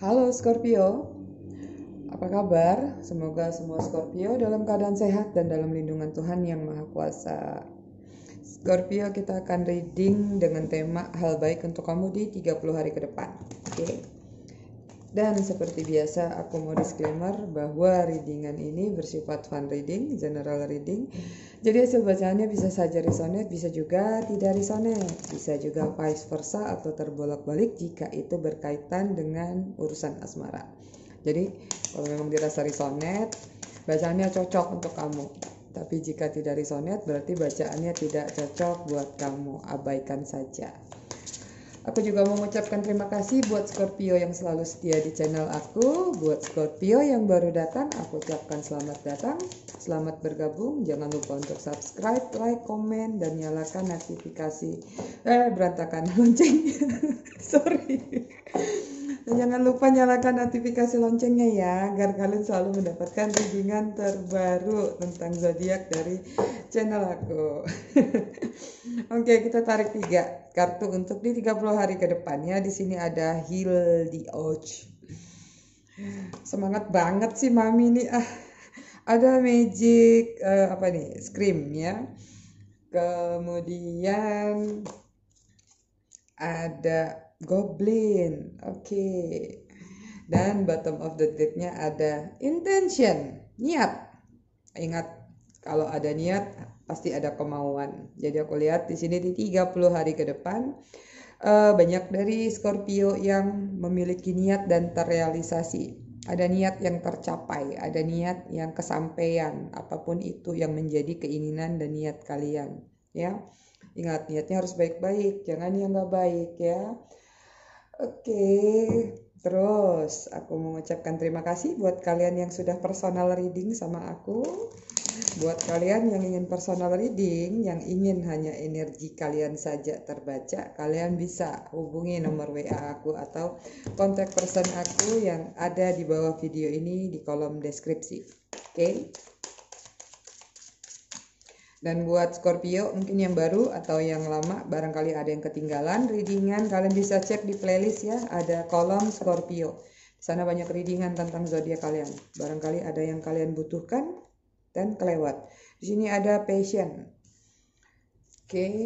Halo Scorpio, apa kabar? Semoga semua Scorpio dalam keadaan sehat dan dalam lindungan Tuhan yang Maha Kuasa. Scorpio, kita akan reading dengan tema hal baik untuk kamu di 30 hari ke depan. Oke. Okay. Dan seperti biasa aku mau disclaimer bahwa readingan ini bersifat fun reading, general reading. Jadi hasil bacaannya bisa saja resonate, bisa juga tidak resonate, bisa juga vice versa atau terbolak-balik jika itu berkaitan dengan urusan asmara. Jadi kalau memang dirasa resonate, bacaannya cocok untuk kamu. Tapi jika tidak resonate berarti bacaannya tidak cocok buat kamu, abaikan saja. Aku juga mengucapkan terima kasih buat Scorpio yang selalu setia di channel aku. Buat Scorpio yang baru datang, aku ucapkan selamat datang, selamat bergabung. Jangan lupa untuk subscribe, like, komen, dan nyalakan notifikasi. Eh, berantakan loncengnya, Sorry. Dan jangan lupa nyalakan notifikasi loncengnya ya, agar kalian selalu mendapatkan bimbingan terbaru tentang zodiak dari channel aku. Oke, kita tarik tiga kartu untuk di 30 hari ke depannya. Di sini ada Heal the Ouch. Semangat banget sih Mami ini. ah. Ada magic uh, apa nih? Scream ya. Kemudian ada goblin oke okay. dan bottom of the deck-nya ada intention niat ingat kalau ada niat pasti ada kemauan jadi aku lihat di sini di 30 hari ke depan uh, banyak dari Scorpio yang memiliki niat dan terrealisasi ada niat yang tercapai, ada niat yang kesampaian, apapun itu yang menjadi keinginan dan niat kalian, ya. Ingat niatnya harus baik-baik, jangan yang nggak baik ya. Oke, terus aku mengucapkan terima kasih buat kalian yang sudah personal reading sama aku. Buat kalian yang ingin personal reading, yang ingin hanya energi kalian saja terbaca, kalian bisa hubungi nomor WA aku atau kontak person aku yang ada di bawah video ini di kolom deskripsi. Oke. Okay? Dan buat Scorpio mungkin yang baru atau yang lama barangkali ada yang ketinggalan readingan kalian bisa cek di playlist ya ada kolom Scorpio. Di sana banyak readingan tentang zodiak kalian. Barangkali ada yang kalian butuhkan dan kelewat. Di sini ada patient. Oke. Okay.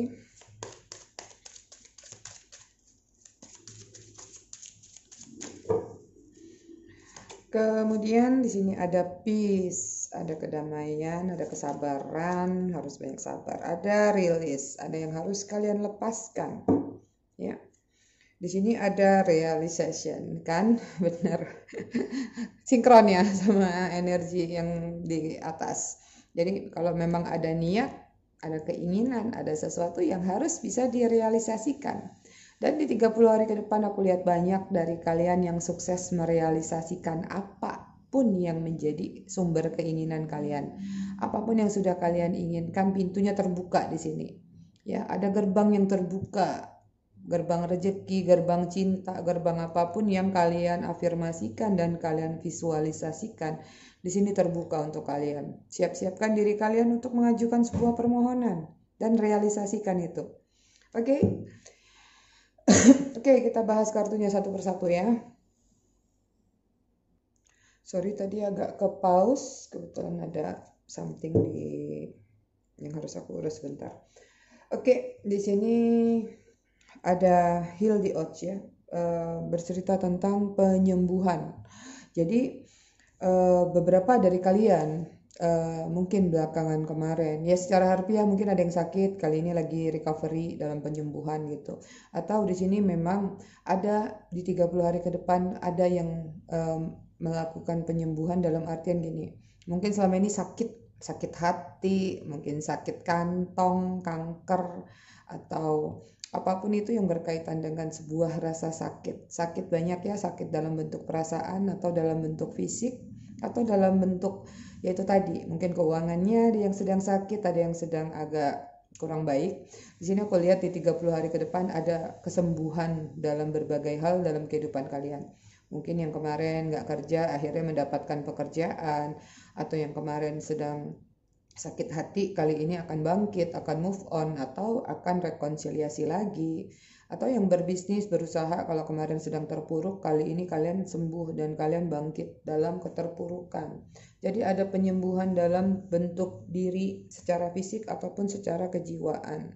Kemudian di sini ada peace ada kedamaian, ada kesabaran, harus banyak sabar, ada rilis, ada yang harus kalian lepaskan. Ya. Di sini ada realization, kan? Benar. Sinkron ya sama energi yang di atas. Jadi kalau memang ada niat, ada keinginan, ada sesuatu yang harus bisa direalisasikan. Dan di 30 hari ke depan aku lihat banyak dari kalian yang sukses merealisasikan apa Apapun yang menjadi sumber keinginan kalian. Apapun yang sudah kalian inginkan, pintunya terbuka di sini. Ya, ada gerbang yang terbuka, gerbang rejeki, gerbang cinta, gerbang apapun yang kalian afirmasikan dan kalian visualisasikan. Di sini terbuka untuk kalian. Siap-siapkan diri kalian untuk mengajukan sebuah permohonan dan realisasikan itu. Oke. Okay? Oke, okay, kita bahas kartunya satu persatu ya sorry tadi agak ke pause kebetulan ada something di yang harus aku urus sebentar. oke okay, di sini ada heal the odds ya uh, bercerita tentang penyembuhan jadi uh, beberapa dari kalian uh, mungkin belakangan kemarin ya secara harfiah mungkin ada yang sakit kali ini lagi recovery dalam penyembuhan gitu atau di sini memang ada di 30 hari ke depan ada yang um, melakukan penyembuhan dalam artian gini mungkin selama ini sakit sakit hati mungkin sakit kantong kanker atau apapun itu yang berkaitan dengan sebuah rasa sakit sakit banyak ya sakit dalam bentuk perasaan atau dalam bentuk fisik atau dalam bentuk yaitu tadi mungkin keuangannya ada yang sedang sakit ada yang sedang agak kurang baik. Di sini aku lihat di 30 hari ke depan ada kesembuhan dalam berbagai hal dalam kehidupan kalian mungkin yang kemarin nggak kerja akhirnya mendapatkan pekerjaan atau yang kemarin sedang sakit hati kali ini akan bangkit akan move on atau akan rekonsiliasi lagi atau yang berbisnis berusaha kalau kemarin sedang terpuruk kali ini kalian sembuh dan kalian bangkit dalam keterpurukan jadi ada penyembuhan dalam bentuk diri secara fisik ataupun secara kejiwaan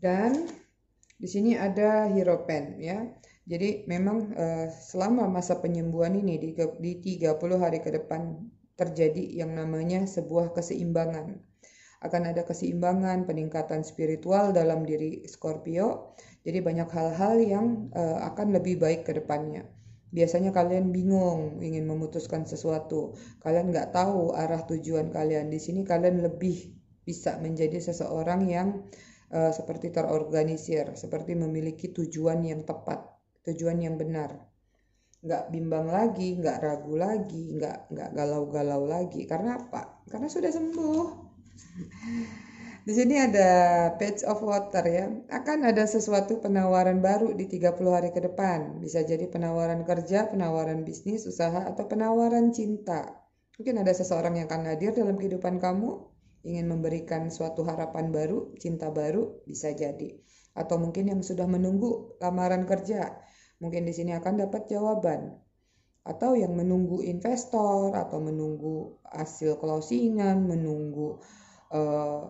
dan di sini ada hero pen ya. Jadi memang uh, selama masa penyembuhan ini di, di 30 hari ke depan terjadi yang namanya sebuah keseimbangan. Akan ada keseimbangan, peningkatan spiritual dalam diri Scorpio. Jadi banyak hal-hal yang uh, akan lebih baik ke depannya. Biasanya kalian bingung ingin memutuskan sesuatu. Kalian nggak tahu arah tujuan kalian. Di sini kalian lebih bisa menjadi seseorang yang Eh, seperti terorganisir, seperti memiliki tujuan yang tepat, tujuan yang benar. Nggak bimbang lagi, nggak ragu lagi, nggak nggak galau-galau lagi. Karena apa? Karena sudah sembuh. di sini ada page of water ya. Akan ada sesuatu penawaran baru di 30 hari ke depan. Bisa jadi penawaran kerja, penawaran bisnis, usaha, atau penawaran cinta. Mungkin ada seseorang yang akan hadir dalam kehidupan kamu ingin memberikan suatu harapan baru, cinta baru, bisa jadi. Atau mungkin yang sudah menunggu lamaran kerja, mungkin di sini akan dapat jawaban. Atau yang menunggu investor, atau menunggu hasil closingan, menunggu uh,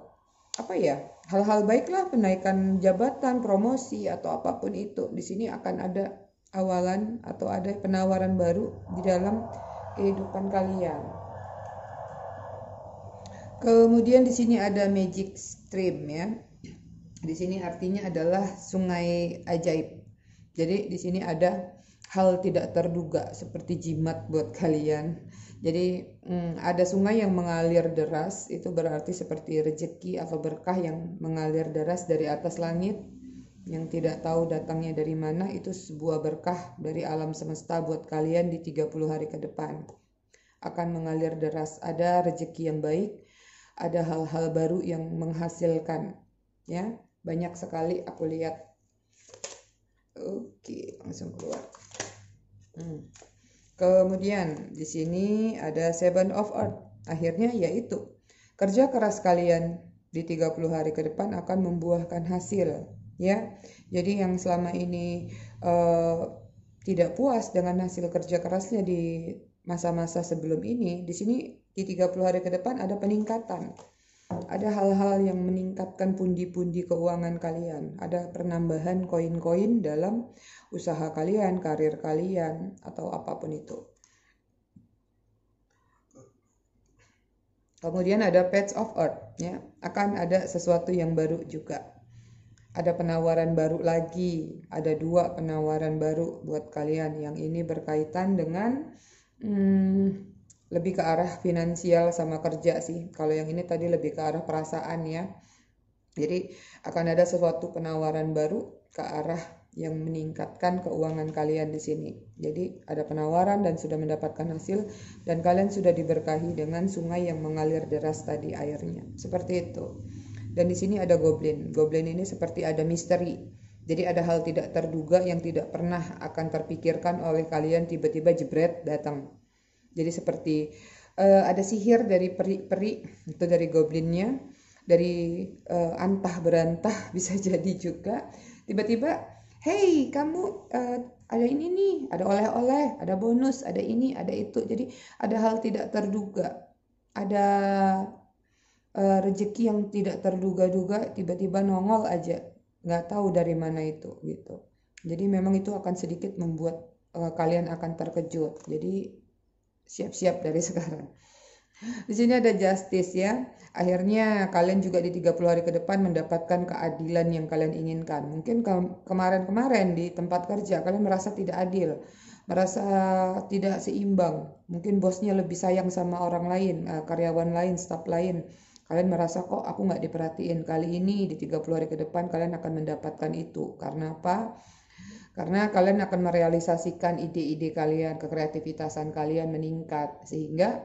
apa ya, hal-hal baiklah penaikan jabatan, promosi, atau apapun itu. Di sini akan ada awalan atau ada penawaran baru di dalam kehidupan kalian. Kemudian di sini ada magic stream ya. Di sini artinya adalah sungai ajaib. Jadi di sini ada hal tidak terduga seperti jimat buat kalian. Jadi hmm, ada sungai yang mengalir deras itu berarti seperti rezeki atau berkah yang mengalir deras dari atas langit yang tidak tahu datangnya dari mana itu sebuah berkah dari alam semesta buat kalian di 30 hari ke depan. Akan mengalir deras, ada rezeki yang baik, ada hal-hal baru yang menghasilkan ya banyak sekali aku lihat oke langsung keluar hmm. kemudian di sini ada seven of earth akhirnya yaitu kerja keras kalian di 30 hari ke depan akan membuahkan hasil ya jadi yang selama ini uh, tidak puas dengan hasil kerja kerasnya di masa-masa sebelum ini di sini di 30 hari ke depan ada peningkatan. Ada hal-hal yang meningkatkan pundi-pundi keuangan kalian. Ada penambahan koin-koin dalam usaha kalian, karir kalian, atau apapun itu. Kemudian ada patch of earth, ya. Akan ada sesuatu yang baru juga. Ada penawaran baru lagi, ada dua penawaran baru buat kalian. Yang ini berkaitan dengan hmm, lebih ke arah finansial sama kerja sih. Kalau yang ini tadi lebih ke arah perasaan ya. Jadi akan ada sesuatu penawaran baru ke arah yang meningkatkan keuangan kalian di sini. Jadi ada penawaran dan sudah mendapatkan hasil dan kalian sudah diberkahi dengan sungai yang mengalir deras tadi airnya. Seperti itu. Dan di sini ada goblin. Goblin ini seperti ada misteri. Jadi ada hal tidak terduga yang tidak pernah akan terpikirkan oleh kalian tiba-tiba jebret datang. Jadi seperti uh, ada sihir dari peri-peri itu dari goblinnya, dari uh, antah berantah bisa jadi juga. Tiba-tiba, hey kamu uh, ada ini nih, ada oleh-oleh, ada bonus, ada ini, ada itu. Jadi ada hal tidak terduga, ada uh, rejeki yang tidak terduga-duga tiba-tiba nongol aja, nggak tahu dari mana itu gitu. Jadi memang itu akan sedikit membuat uh, kalian akan terkejut. Jadi siap-siap dari sekarang. Di sini ada justice ya. Akhirnya kalian juga di 30 hari ke depan mendapatkan keadilan yang kalian inginkan. Mungkin kemarin-kemarin di tempat kerja kalian merasa tidak adil, merasa tidak seimbang. Mungkin bosnya lebih sayang sama orang lain, eh, karyawan lain, staff lain. Kalian merasa kok aku nggak diperhatiin. Kali ini di 30 hari ke depan kalian akan mendapatkan itu. Karena apa? Karena kalian akan merealisasikan ide-ide kalian, kekreativitasan kalian meningkat sehingga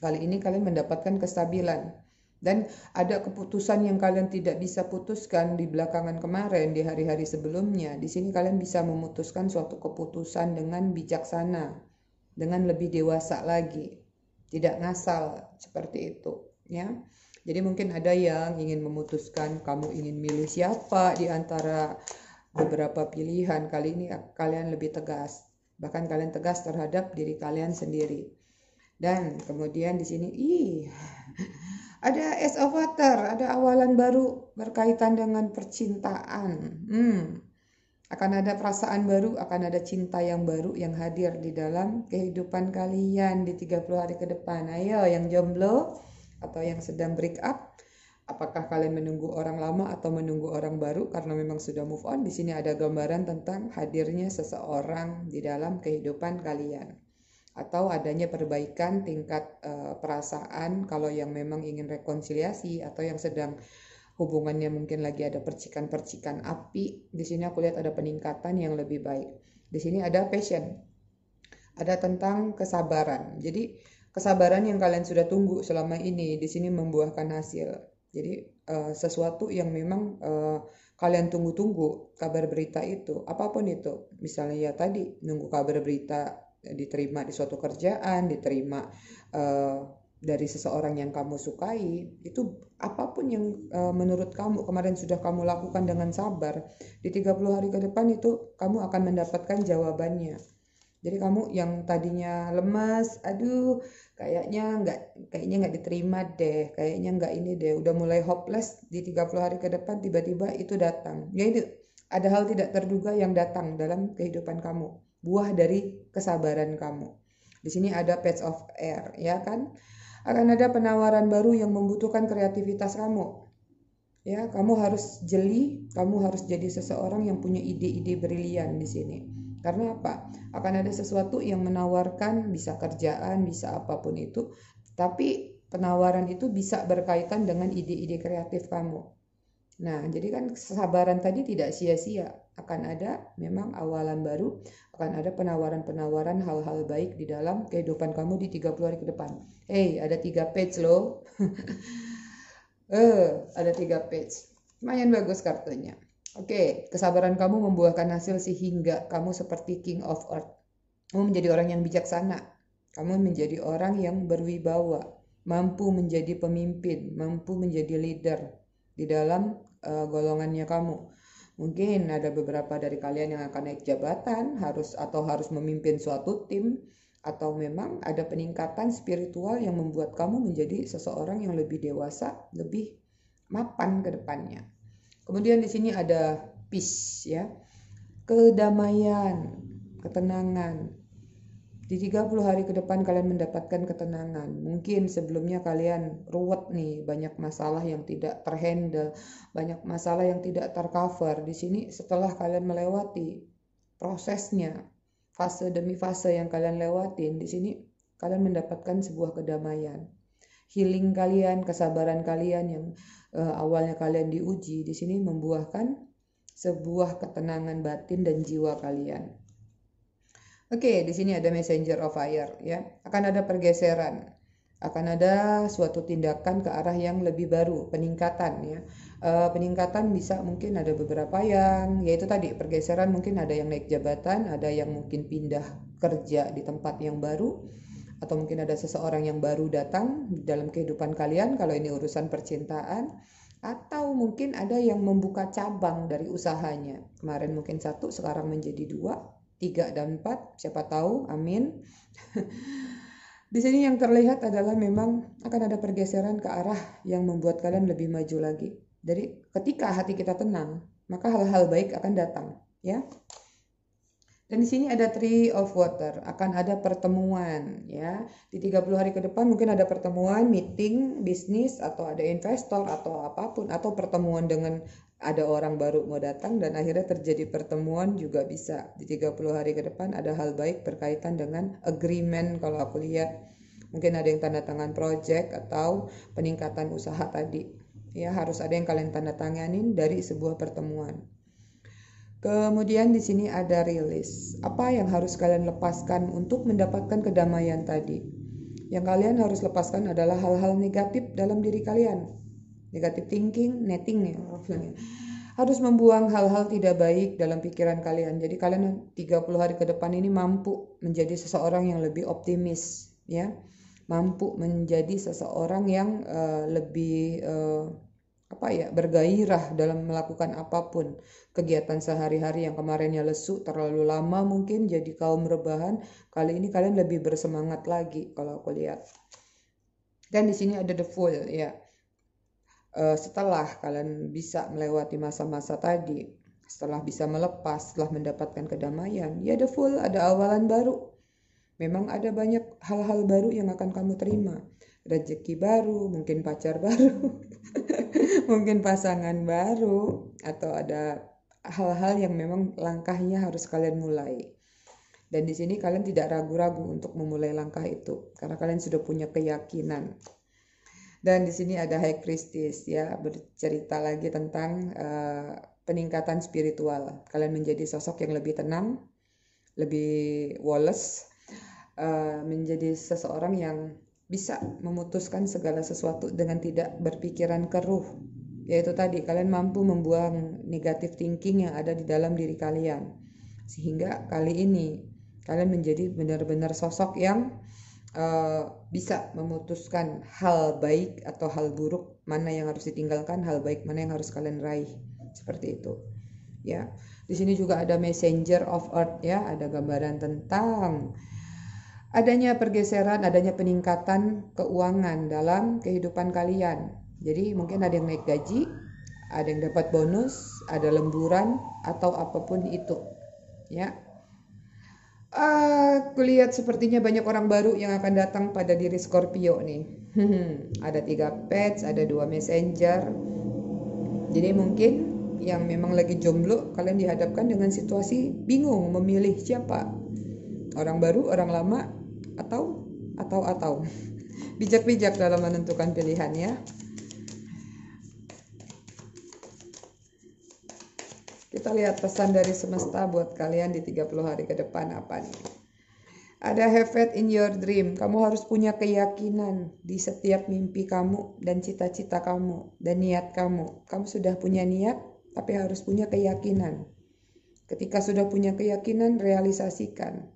kali ini kalian mendapatkan kestabilan. Dan ada keputusan yang kalian tidak bisa putuskan di belakangan kemarin, di hari-hari sebelumnya. Di sini kalian bisa memutuskan suatu keputusan dengan bijaksana, dengan lebih dewasa lagi, tidak ngasal seperti itu, ya. Jadi mungkin ada yang ingin memutuskan kamu ingin milih siapa di antara beberapa pilihan. Kali ini kalian lebih tegas, bahkan kalian tegas terhadap diri kalian sendiri. Dan kemudian di sini, ih, ada es of water, ada awalan baru berkaitan dengan percintaan. Hmm. Akan ada perasaan baru, akan ada cinta yang baru yang hadir di dalam kehidupan kalian di 30 hari ke depan. Ayo yang jomblo atau yang sedang break up, apakah kalian menunggu orang lama atau menunggu orang baru karena memang sudah move on di sini ada gambaran tentang hadirnya seseorang di dalam kehidupan kalian atau adanya perbaikan tingkat uh, perasaan kalau yang memang ingin rekonsiliasi atau yang sedang hubungannya mungkin lagi ada percikan-percikan api. Di sini aku lihat ada peningkatan yang lebih baik. Di sini ada passion. Ada tentang kesabaran. Jadi kesabaran yang kalian sudah tunggu selama ini di sini membuahkan hasil. Jadi uh, sesuatu yang memang uh, kalian tunggu-tunggu kabar berita itu, apapun itu. Misalnya ya tadi nunggu kabar berita eh, diterima di suatu kerjaan, diterima uh, dari seseorang yang kamu sukai, itu apapun yang uh, menurut kamu kemarin sudah kamu lakukan dengan sabar, di 30 hari ke depan itu kamu akan mendapatkan jawabannya jadi kamu yang tadinya lemas, aduh kayaknya nggak kayaknya nggak diterima deh, kayaknya nggak ini deh, udah mulai hopeless di 30 hari ke depan tiba-tiba itu datang. Ya itu ada hal tidak terduga yang datang dalam kehidupan kamu, buah dari kesabaran kamu. Di sini ada patch of air, ya kan? Akan ada penawaran baru yang membutuhkan kreativitas kamu. Ya, kamu harus jeli, kamu harus jadi seseorang yang punya ide-ide brilian di sini karena apa? Akan ada sesuatu yang menawarkan bisa kerjaan, bisa apapun itu, tapi penawaran itu bisa berkaitan dengan ide-ide kreatif kamu. Nah, jadi kan kesabaran tadi tidak sia-sia. Akan ada memang awalan baru, akan ada penawaran-penawaran hal-hal baik di dalam kehidupan kamu di 30 hari ke depan. Hey, ada tiga page loh. eh, uh, ada tiga page. Lumayan bagus kartunya. Oke, kesabaran kamu membuahkan hasil sehingga kamu seperti king of earth. Kamu menjadi orang yang bijaksana. Kamu menjadi orang yang berwibawa, mampu menjadi pemimpin, mampu menjadi leader di dalam uh, golongannya kamu. Mungkin ada beberapa dari kalian yang akan naik jabatan, harus atau harus memimpin suatu tim atau memang ada peningkatan spiritual yang membuat kamu menjadi seseorang yang lebih dewasa, lebih mapan ke depannya. Kemudian di sini ada peace ya. Kedamaian, ketenangan. Di 30 hari ke depan kalian mendapatkan ketenangan. Mungkin sebelumnya kalian ruwet nih, banyak masalah yang tidak terhandle, banyak masalah yang tidak tercover. Di sini setelah kalian melewati prosesnya, fase demi fase yang kalian lewatin, di sini kalian mendapatkan sebuah kedamaian healing kalian, kesabaran kalian yang uh, awalnya kalian diuji di sini membuahkan sebuah ketenangan batin dan jiwa kalian. Oke, okay, di sini ada messenger of fire ya. Akan ada pergeseran, akan ada suatu tindakan ke arah yang lebih baru, peningkatan ya. E, peningkatan bisa mungkin ada beberapa yang yaitu tadi pergeseran mungkin ada yang naik jabatan, ada yang mungkin pindah kerja di tempat yang baru atau mungkin ada seseorang yang baru datang dalam kehidupan kalian kalau ini urusan percintaan atau mungkin ada yang membuka cabang dari usahanya kemarin mungkin satu sekarang menjadi dua tiga dan empat siapa tahu amin di sini yang terlihat adalah memang akan ada pergeseran ke arah yang membuat kalian lebih maju lagi jadi ketika hati kita tenang maka hal-hal baik akan datang ya dan di sini ada tree of water, akan ada pertemuan ya. Di 30 hari ke depan mungkin ada pertemuan, meeting, bisnis atau ada investor atau apapun atau pertemuan dengan ada orang baru mau datang dan akhirnya terjadi pertemuan juga bisa. Di 30 hari ke depan ada hal baik berkaitan dengan agreement kalau aku lihat. Mungkin ada yang tanda tangan project atau peningkatan usaha tadi. Ya harus ada yang kalian tanda tanganin dari sebuah pertemuan. Kemudian di sini ada rilis. Apa yang harus kalian lepaskan untuk mendapatkan kedamaian tadi? Yang kalian harus lepaskan adalah hal-hal negatif dalam diri kalian. Negatif thinking, netting ya, nih Harus membuang hal-hal tidak baik dalam pikiran kalian. Jadi kalian 30 hari ke depan ini mampu menjadi seseorang yang lebih optimis, ya. Mampu menjadi seseorang yang uh, lebih uh, apa ya bergairah dalam melakukan apapun kegiatan sehari-hari yang kemarinnya lesu terlalu lama mungkin jadi kaum rebahan kali ini kalian lebih bersemangat lagi kalau aku lihat dan di sini ada the full ya uh, setelah kalian bisa melewati masa-masa tadi setelah bisa melepas setelah mendapatkan kedamaian ya the full ada awalan baru memang ada banyak hal-hal baru yang akan kamu terima rezeki baru, mungkin pacar baru, mungkin pasangan baru, atau ada hal-hal yang memang langkahnya harus kalian mulai. Dan di sini kalian tidak ragu-ragu untuk memulai langkah itu karena kalian sudah punya keyakinan. Dan di sini ada High Priestess ya bercerita lagi tentang uh, peningkatan spiritual. Kalian menjadi sosok yang lebih tenang, lebih Wallace, uh, eh, menjadi seseorang yang bisa memutuskan segala sesuatu dengan tidak berpikiran keruh, yaitu tadi kalian mampu membuang negatif thinking yang ada di dalam diri kalian. Sehingga kali ini kalian menjadi benar-benar sosok yang uh, bisa memutuskan hal baik atau hal buruk mana yang harus ditinggalkan, hal baik mana yang harus kalian raih. Seperti itu. Ya. Di sini juga ada messenger of earth ya, ada gambaran tentang adanya pergeseran, adanya peningkatan keuangan dalam kehidupan kalian. Jadi mungkin ada yang naik gaji, ada yang dapat bonus, ada lemburan atau apapun itu. Ya. Uh, kulihat sepertinya banyak orang baru yang akan datang pada diri Scorpio nih. ada tiga pets, ada dua messenger. Jadi mungkin yang memang lagi jomblo, kalian dihadapkan dengan situasi bingung memilih siapa orang baru, orang lama, atau atau atau bijak-bijak dalam menentukan pilihan ya. kita lihat pesan dari semesta buat kalian di 30 hari ke depan apa nih ada have faith in your dream kamu harus punya keyakinan di setiap mimpi kamu dan cita-cita kamu dan niat kamu kamu sudah punya niat tapi harus punya keyakinan ketika sudah punya keyakinan realisasikan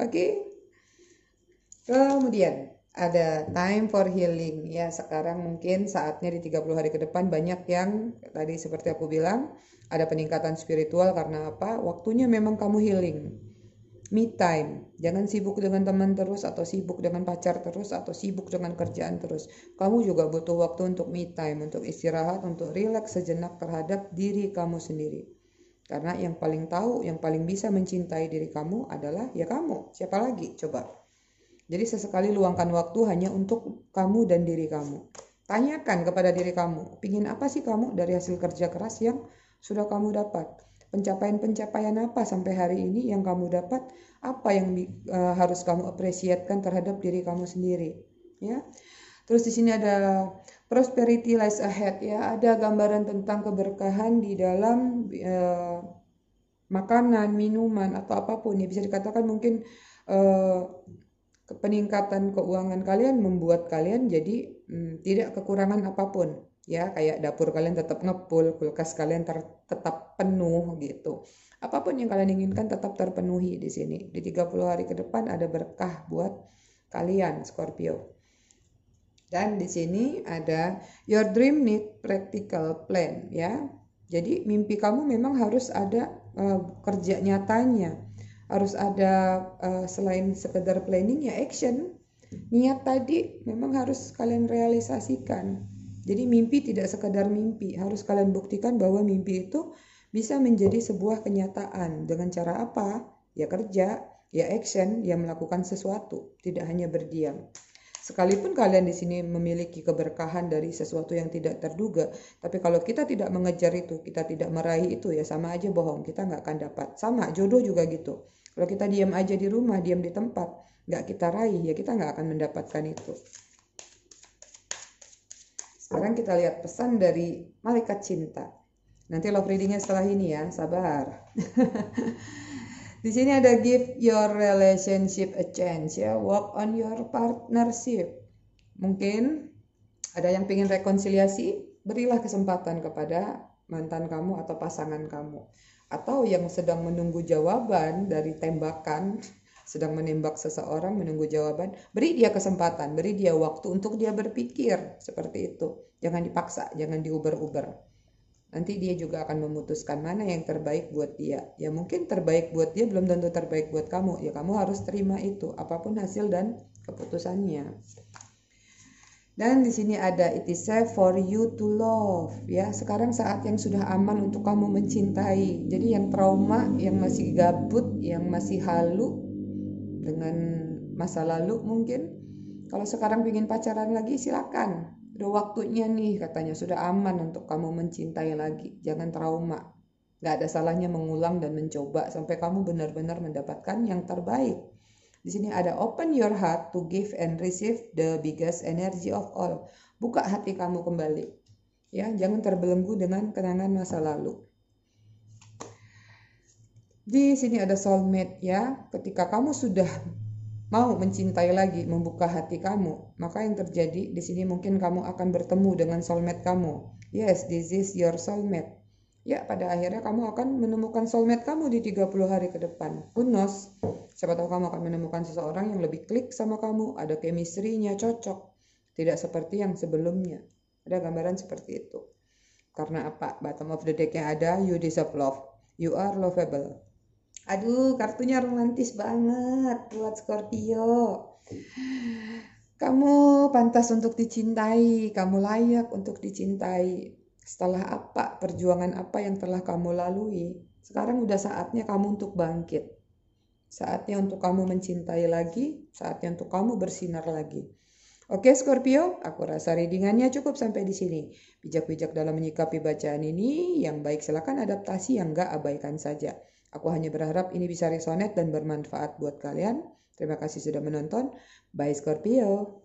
oke okay? Kemudian ada time for healing ya sekarang mungkin saatnya di 30 hari ke depan banyak yang tadi seperti aku bilang ada peningkatan spiritual karena apa waktunya memang kamu healing me time jangan sibuk dengan teman terus atau sibuk dengan pacar terus atau sibuk dengan kerjaan terus kamu juga butuh waktu untuk me time untuk istirahat untuk rileks sejenak terhadap diri kamu sendiri karena yang paling tahu yang paling bisa mencintai diri kamu adalah ya kamu siapa lagi coba jadi sesekali luangkan waktu hanya untuk kamu dan diri kamu. Tanyakan kepada diri kamu, pingin apa sih kamu dari hasil kerja keras yang sudah kamu dapat? Pencapaian-pencapaian apa sampai hari ini yang kamu dapat? Apa yang uh, harus kamu apresiatkan terhadap diri kamu sendiri? Ya. Terus di sini ada prosperity lies ahead ya. Ada gambaran tentang keberkahan di dalam uh, makanan, minuman atau apapun ya. Bisa dikatakan mungkin uh, peningkatan keuangan kalian membuat kalian jadi hmm, tidak kekurangan apapun ya kayak dapur kalian tetap ngepul kulkas kalian ter, tetap penuh gitu apapun yang kalian inginkan tetap terpenuhi di sini di 30 hari ke depan ada berkah buat kalian Scorpio dan di sini ada your dream need practical plan ya jadi mimpi kamu memang harus ada uh, kerja nyatanya harus ada uh, selain sekedar planning ya action niat tadi memang harus kalian realisasikan jadi mimpi tidak sekedar mimpi harus kalian buktikan bahwa mimpi itu bisa menjadi sebuah kenyataan dengan cara apa ya kerja ya action ya melakukan sesuatu tidak hanya berdiam Sekalipun kalian di sini memiliki keberkahan dari sesuatu yang tidak terduga, tapi kalau kita tidak mengejar itu, kita tidak meraih itu ya sama aja bohong, kita nggak akan dapat. Sama jodoh juga gitu. Kalau kita diam aja di rumah, diam di tempat, nggak kita raih, ya kita nggak akan mendapatkan itu. Sekarang kita lihat pesan dari malaikat cinta. Nanti love readingnya setelah ini ya, sabar. Di sini ada give your relationship a chance ya, work on your partnership. Mungkin ada yang pengen rekonsiliasi, berilah kesempatan kepada mantan kamu atau pasangan kamu atau yang sedang menunggu jawaban dari tembakan sedang menembak seseorang menunggu jawaban beri dia kesempatan beri dia waktu untuk dia berpikir seperti itu jangan dipaksa jangan diuber-uber nanti dia juga akan memutuskan mana yang terbaik buat dia ya mungkin terbaik buat dia belum tentu terbaik buat kamu ya kamu harus terima itu apapun hasil dan keputusannya dan di sini ada it is safe for you to love ya. Sekarang saat yang sudah aman untuk kamu mencintai. Jadi yang trauma, yang masih gabut, yang masih halu dengan masa lalu mungkin. Kalau sekarang ingin pacaran lagi silakan. Udah waktunya nih katanya sudah aman untuk kamu mencintai lagi. Jangan trauma. Gak ada salahnya mengulang dan mencoba sampai kamu benar-benar mendapatkan yang terbaik. Di sini ada open your heart to give and receive the biggest energy of all. Buka hati kamu kembali. Ya, jangan terbelenggu dengan kenangan masa lalu. Di sini ada soulmate ya. Ketika kamu sudah mau mencintai lagi, membuka hati kamu, maka yang terjadi di sini mungkin kamu akan bertemu dengan soulmate kamu. Yes, this is your soulmate ya pada akhirnya kamu akan menemukan soulmate kamu di 30 hari ke depan. Who Siapa tahu kamu akan menemukan seseorang yang lebih klik sama kamu, ada chemistry-nya cocok. Tidak seperti yang sebelumnya. Ada gambaran seperti itu. Karena apa? Bottom of the deck yang ada, you deserve love. You are lovable. Aduh, kartunya romantis banget buat Scorpio. Kamu pantas untuk dicintai, kamu layak untuk dicintai setelah apa, perjuangan apa yang telah kamu lalui, sekarang udah saatnya kamu untuk bangkit. Saatnya untuk kamu mencintai lagi, saatnya untuk kamu bersinar lagi. Oke Scorpio, aku rasa readingannya cukup sampai di sini. Bijak-bijak dalam menyikapi bacaan ini, yang baik silakan adaptasi, yang enggak abaikan saja. Aku hanya berharap ini bisa resonate dan bermanfaat buat kalian. Terima kasih sudah menonton. Bye Scorpio.